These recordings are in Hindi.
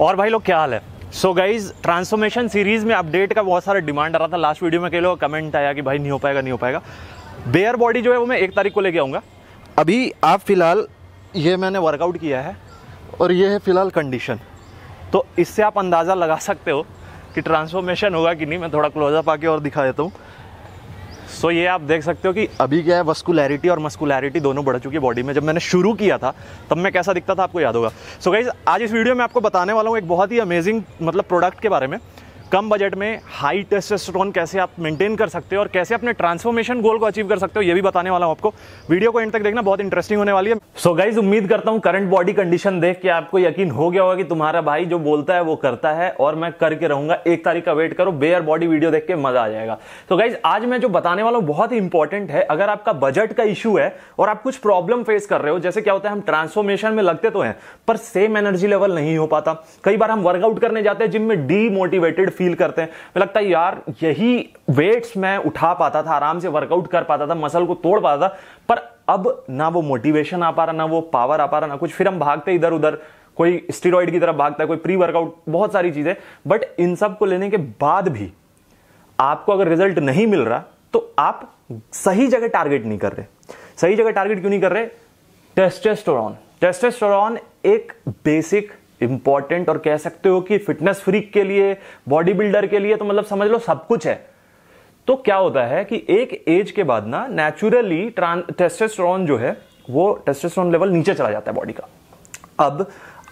और भाई लोग क्या हाल है सो गाइज ट्रांसफॉर्मेशन सीरीज में अपडेट का बहुत सारा डिमांड आ रहा था लास्ट वीडियो में कई लोग कमेंट आया कि भाई नहीं हो पाएगा नहीं हो पाएगा बेयर बॉडी जो है वो मैं एक तारीख को लेके आऊँगा अभी आप फिलहाल ये मैंने वर्कआउट किया है और ये है फिलहाल कंडीशन तो इससे आप अंदाज़ा लगा सकते हो कि ट्रांसफॉर्मेशन होगा कि नहीं मैं थोड़ा क्लोजअप आके और दिखा देता हूँ सो so, ये आप देख सकते हो कि अभी क्या है वस्कुलैरिटी और मस्कुलैरिटी दोनों बढ़ चुकी है बॉडी में जब मैंने शुरू किया था तब मैं कैसा दिखता था आपको याद होगा सो so, गाइज आज इस वीडियो में आपको बताने वाला हूँ एक बहुत ही अमेजिंग मतलब प्रोडक्ट के बारे में कम बजट में हाई टेस्टोस्टेरोन कैसे आप मेंटेन कर सकते हो और कैसे अपने ट्रांसफॉर्मेशन गोल को अचीव कर सकते हो ये भी बताने वाला हूँ आपको वीडियो को एंड तक देखना बहुत इंटरेस्टिंग होने वाली है सो so गाइज उम्मीद करता हूँ करंट बॉडी कंडीशन देख के आपको यकीन हो गया होगा कि तुम्हारा भाई जो बोलता है वो करता है और मैं करके रहूंगा एक तारीख का वेट करो बेयर बॉडी वीडियो देख के मजा आ जाएगा तो so गाइज आज मैं जो बताने वाला हूँ बहुत ही इंपॉर्टेंट है अगर आपका बजट का इशू है और आप कुछ प्रॉब्लम फेस कर रहे हो जैसे क्या होता है हम ट्रांसफॉर्मेशन में लगते तो है पर सेम एनर्जी लेवल नहीं हो पाता कई बार हम वर्कआउट करने जाते हैं जिम में डीमोटिवेटेड फील करते हैं मुझे लगता है यार यही वेट्स मैं उठा पाता था आराम से वर्कआउट कर पाता था मसल को तोड़ पाता था पर अब ना वो मोटिवेशन आ पा रहा ना वो पावर आ पा रहा ना कुछ फिर हम भागते इधर उधर कोई स्टीरोइड की तरफ भागता है कोई प्री वर्कआउट बहुत सारी चीज़ें बट इन सब को लेने के बाद भी आपको अगर रिजल्ट नहीं मिल रहा तो आप सही जगह टारगेट नहीं कर रहे सही जगह टारगेट क्यों नहीं कर रहे टेस्टेस्टोरॉन टेस्टेस्टोरॉन एक बेसिक इंपॉर्टेंट और कह सकते हो कि फिटनेस फ्रीक के लिए बॉडी बिल्डर के लिए तो मतलब समझ लो सब कुछ है तो क्या होता है कि एक एज के बाद ना नेचुरली टेस्टेस्ट्रॉन जो है वो टेस्टेस्ट्रॉन लेवल नीचे चला जाता है बॉडी का अब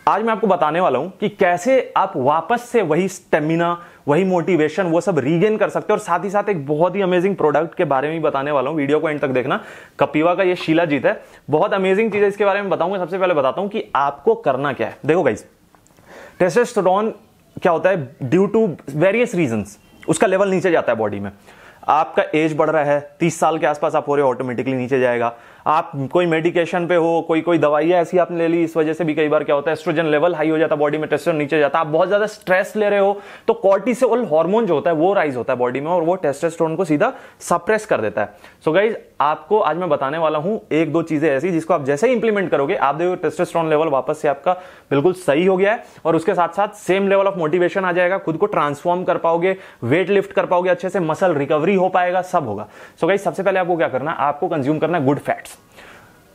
आज मैं आपको बताने वाला हूं कि कैसे आप वापस से वही स्टेमिना वही मोटिवेशन वो सब रीगेन कर सकते हो और साथ ही साथ एक बहुत ही अमेजिंग प्रोडक्ट के बारे में भी बताने वाला हूं वीडियो को एंड तक देखना कपिवा का ये शीला जीत है बहुत अमेजिंग चीज है इसके बारे में बताऊंगा सबसे पहले बताता हूं कि आपको करना क्या है देखो गाइज टेस्टोस्टेरोन क्या होता है ड्यू टू वेरियस रीजंस उसका लेवल नीचे जाता है बॉडी में आपका एज बढ़ रहा है तीस साल के आसपास आप हो रहे हो ऑटोमेटिकली नीचे जाएगा आप कोई मेडिकेशन पे हो कोई कोई दवाइयाँ ऐसी आपने ले ली इस वजह से भी कई बार क्या होता है एस्ट्रोजन लेवल हाई हो जाता है बॉडी में टेस्टोस्टेरोन नीचे जाता है आप बहुत ज़्यादा स्ट्रेस ले रहे हो तो कॉर्टिसोल हार्मोन जो होता है वो राइज होता है बॉडी में और वो टेस्टोस्टेरोन को सीधा सप्रेस कर देता है सो so गाइज आपको आज मैं बताने वाला हूँ एक दो चीज़ें ऐसी जिसको आप जैसे ही इंप्लीमेंट करोगे आप देखो टेस्टोस्टेरोन लेवल वापस से आपका बिल्कुल सही हो गया है और उसके साथ साथ सेम लेवल ऑफ मोटिवेशन आ जाएगा खुद को ट्रांसफॉर्म कर पाओगे वेट लिफ्ट कर पाओगे अच्छे से मसल रिकवरी हो पाएगा सब होगा सो so गाइज सबसे पहले आपको क्या करना आपको कंज्यूम करना गुड फैट्स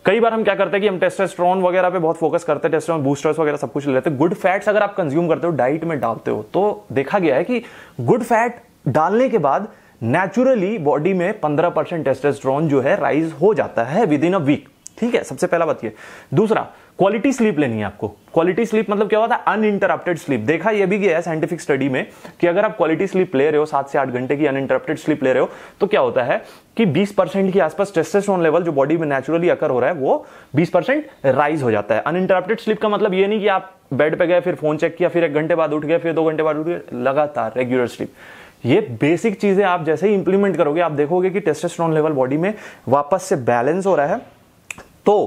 कई बार हम क्या करते हैं कि हम टेस्टोस्टेरोन वगैरह पे बहुत फोकस करते हैं टेस्टोस्टेरोन बूस्टर्स वगैरह सब कुछ लेते हैं गुड फैट्स अगर आप कंज्यूम करते हो डाइट में डालते हो तो देखा गया है कि गुड फैट डालने के बाद नेचुरली बॉडी में पंद्रह परसेंट टेस्टेस्ट्रॉन जो है राइज हो जाता है विद इन अ वीक ठीक है सबसे पहला बात यह दूसरा क्वालिटी स्लीप लेनी है आपको क्वालिटी स्लीप मतलब क्या होता है अनइंटरप्टेड स्लीप देखा यह भी गया है साइंटिफिक स्टडी में कि अगर आप क्वालिटी स्लीप ले रहे हो सात से आठ घंटे की अनइंटरप्टेड स्लीप ले रहे हो तो क्या होता है कि 20 परसेंट के आसपास टेस्टेस्ट्रॉन लेवल जो बॉडी में नेचुरली अकर हो रहा है वो 20 परसेंट राइज हो जाता है अनइंटरप्टेड स्लीप का मतलब ये नहीं कि आप बेड पे गए फिर फोन चेक किया फिर एक घंटे बाद उठ गए फिर दो घंटे बाद उठ गए लगातार रेगुलर स्लीप ये बेसिक चीजें आप जैसे ही इंप्लीमेंट करोगे आप देखोगे कि टेस्टेस्ट्रॉन लेवल बॉडी में वापस से बैलेंस हो रहा है तो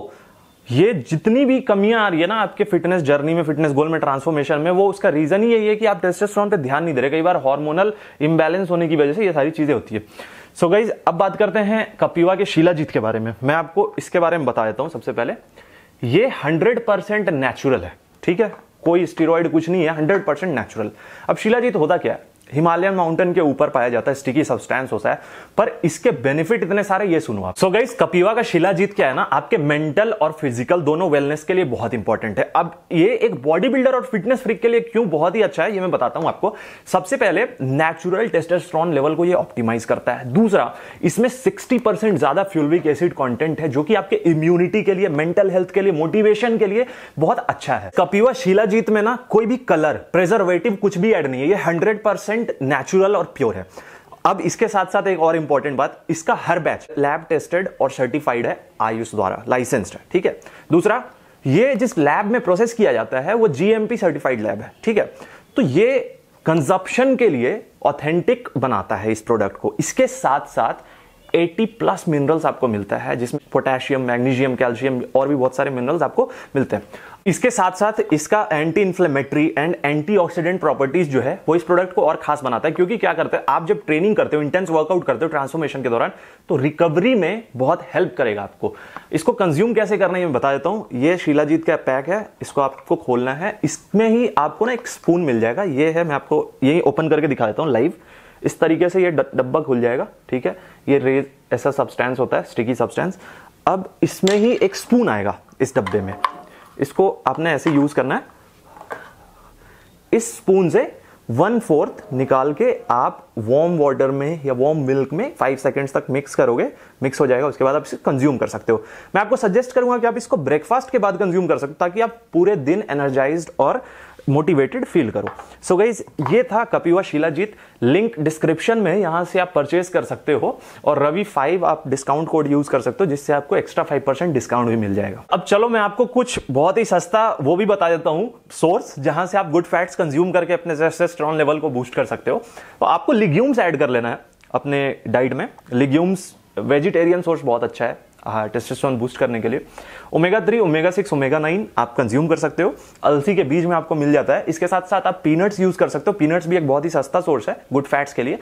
ये जितनी भी कमियां आ रही है ना आपके फिटनेस जर्नी में फिटनेस गोल में ट्रांसफॉर्मेशन में वो उसका रीजन ही यही है कि आप टेस्टोस्टेरोन पे ध्यान नहीं दे रहे कई बार हार्मोनल इंबैलेंस होने की वजह से ये सारी चीजें होती है सो so गाइज अब बात करते हैं कपिवा के शिलाजीत के बारे में मैं आपको इसके बारे में बता देता हूं सबसे पहले ये हंड्रेड परसेंट नेचुरल है ठीक है कोई स्टीरोइड कुछ नहीं है हंड्रेड परसेंट नेचुरल अब शिलाजीत होता क्या है हिमालयन माउंटेन के ऊपर पाया जाता है स्टिकी सब्सटेंस होता है पर इसके बेनिफिट इतने सारे ये सुनो आप सो गाइस कपीवा का शिलाजीत क्या है ना आपके मेंटल और फिजिकल दोनों वेलनेस के लिए बहुत इंपॉर्टेंट है अब ये एक बॉडी बिल्डर और फिटनेस फ्रिक के लिए क्यों बहुत ही अच्छा है ये मैं बताता हूं आपको सबसे पहले नेचुरल टेस्टेस्ट्रॉन लेवल को ये ऑप्टिमाइज करता है दूसरा इसमें सिक्सटी ज्यादा फ्यूलविक एसिड कॉन्टेंट है जो कि आपके इम्यूनिटी के लिए मेंटल हेल्थ के लिए मोटिवेशन के लिए बहुत अच्छा है कपिवा शिलाजीत में ना कोई भी कलर प्रेजर्वेटिव कुछ भी एड नहीं है ये हंड्रेड परसेंट नेचुरल और प्योर है अब इसके साथ साथ एक और इंपॉर्टेंट बात इसका हर बैच लैब टेस्टेड और सर्टिफाइड है आयुष द्वारा लाइसेंस्ड है ठीक है दूसरा ये जिस लैब में प्रोसेस किया जाता है वो जीएमपी सर्टिफाइड लैब है ठीक है तो ये कंजप्शन के लिए ऑथेंटिक बनाता है इस प्रोडक्ट को इसके साथ साथ 80 प्लस मिनरल्स आपको मिलता है जिसमें पोटेशियम मैग्नीशियम कैल्शियम और भी बहुत सारे मिनरल्स आपको मिलते हैं इसके साथ साथ इसका anti inflammatory and antioxidant properties जो है वो इस प्रोडक्ट को और खास बनाता है क्योंकि क्या करते हैं आप जब ट्रेनिंग करते हो इंटेंस वर्कआउट करते हो ट्रांसफॉर्मेशन के दौरान तो रिकवरी में बहुत हेल्प करेगा आपको इसको कंज्यूम कैसे करना है मैं बता देता हूं ये शिलाजीत का पैक है इसको आपको खोलना है इसमें ही आपको ना एक स्पून मिल जाएगा ये है मैं आपको यही ओपन करके दिखा देता हूँ लाइव इस तरीके से ये डब्बा खुल जाएगा ठीक है ये रेज ऐसा सब्सटेंस होता है स्टिकी सब्सटेंस अब इसमें ही एक स्पून आएगा इस डब्बे में इसको आपने ऐसे यूज करना है इस स्पून से वन फोर्थ निकाल के आप वार्म वाटर में या वार्म मिल्क में फाइव सेकेंड्स तक मिक्स करोगे मिक्स हो जाएगा उसके बाद आप इसे कंज्यूम कर सकते हो मैं आपको सजेस्ट करूंगा कि आप इसको ब्रेकफास्ट के बाद कंज्यूम कर सकते हो ताकि आप पूरे दिन एनर्जाइज्ड और मोटिवेटेड फील करो सो so गाइज ये था कपिवा शिलाजीत लिंक डिस्क्रिप्शन में यहां से आप परचेज कर सकते हो और रवि फाइव आप डिस्काउंट कोड यूज कर सकते हो जिससे आपको एक्स्ट्रा फाइव परसेंट डिस्काउंट भी मिल जाएगा अब चलो मैं आपको कुछ बहुत ही सस्ता वो भी बता देता हूँ सोर्स जहां से आप गुड फैट्स कंज्यूम करके अपने स्ट्रॉन्ग लेवल को बूस्ट कर सकते हो तो आपको लिग्यूम्स एड कर लेना है अपने डाइट में लिग्यूम्स वेजिटेरियन सोर्स बहुत अच्छा है टेस्टोस्टेरोन बूस्ट करने के लिए omega three omega six omega nine आप कंज्यूम कर सकते हो अलसी के बीज में आपको मिल जाता है इसके साथ साथ आप पीनट्स यूज कर सकते हो पीनट्स भी एक बहुत ही सस्ता सोर्स है गुड फैट्स के लिए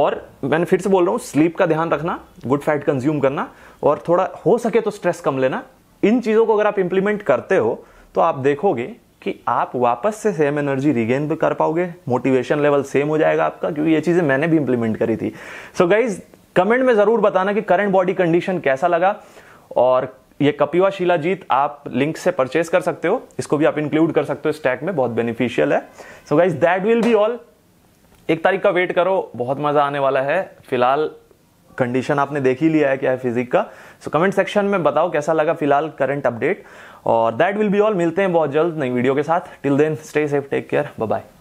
और मैंने फिर से बोल रहा हूँ स्लीप का ध्यान रखना गुड फैट कंज्यूम करना और थोड़ा हो सके तो स्ट्रेस कम लेना इन चीज़ों को अगर आप इंप्लीमेंट करते हो तो आप देखोगे कि आप वापस से सेम एनर्जी रिगेन भी कर पाओगे मोटिवेशन लेवल सेम हो जाएगा आपका क्योंकि ये चीज़ें मैंने भी इंप्लीमेंट करी थी सो so गाइज कमेंट में जरूर बताना कि करंट बॉडी कंडीशन कैसा लगा और ये कपिवा शिला जीत आप लिंक से परचेस कर सकते हो इसको भी आप इंक्लूड कर सकते हो स्टैक में बहुत बेनिफिशियल है so guys that will be all एक तारीख का वेट करो बहुत मजा आने वाला है फिलहाल कंडीशन आपने देख ही लिया है क्या है फिजिक का सो कमेंट सेक्शन में बताओ कैसा लगा फिलहाल करंट अपडेट और दैट विल बी ऑल मिलते हैं बहुत जल्द नई वीडियो के साथ till then stay safe take care bye